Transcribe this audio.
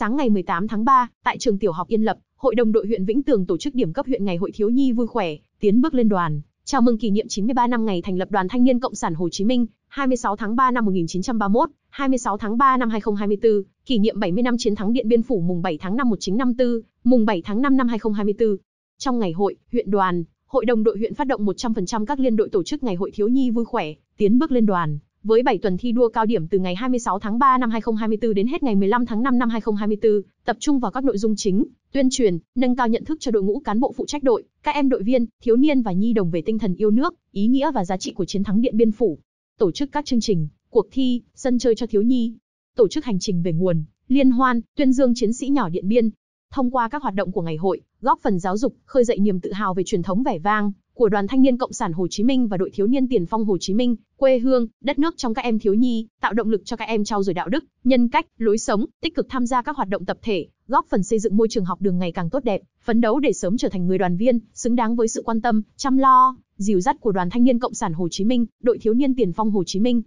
Sáng ngày 18 tháng 3, tại trường tiểu học Yên Lập, Hội đồng đội huyện Vĩnh Tường tổ chức điểm cấp huyện ngày hội thiếu nhi vui khỏe, tiến bước lên đoàn, chào mừng kỷ niệm 93 năm ngày thành lập Đoàn Thanh niên Cộng sản Hồ Chí Minh, 26 tháng 3 năm 1931, 26 tháng 3 năm 2024, kỷ niệm 70 năm chiến thắng Điện Biên Phủ mùng 7 tháng 5 1954, mùng 7 tháng 5 năm 2024. Trong ngày hội, huyện đoàn, hội đồng đội huyện phát động 100% các liên đội tổ chức ngày hội thiếu nhi vui khỏe, tiến bước lên đoàn. Với 7 tuần thi đua cao điểm từ ngày 26 tháng 3 năm 2024 đến hết ngày 15 tháng 5 năm 2024, tập trung vào các nội dung chính, tuyên truyền, nâng cao nhận thức cho đội ngũ cán bộ phụ trách đội, các em đội viên, thiếu niên và nhi đồng về tinh thần yêu nước, ý nghĩa và giá trị của chiến thắng Điện Biên Phủ. Tổ chức các chương trình, cuộc thi, sân chơi cho thiếu nhi. Tổ chức hành trình về nguồn, liên hoan, tuyên dương chiến sĩ nhỏ Điện Biên. Thông qua các hoạt động của ngày hội, góp phần giáo dục, khơi dậy niềm tự hào về truyền thống vẻ vang, của Đoàn Thanh niên Cộng sản Hồ Chí Minh và đội thiếu niên tiền phong Hồ Chí Minh, quê hương, đất nước trong các em thiếu nhi, tạo động lực cho các em trau dồi đạo đức, nhân cách, lối sống, tích cực tham gia các hoạt động tập thể, góp phần xây dựng môi trường học đường ngày càng tốt đẹp, phấn đấu để sớm trở thành người đoàn viên, xứng đáng với sự quan tâm, chăm lo, dìu dắt của Đoàn Thanh niên Cộng sản Hồ Chí Minh, đội thiếu niên tiền phong Hồ Chí Minh.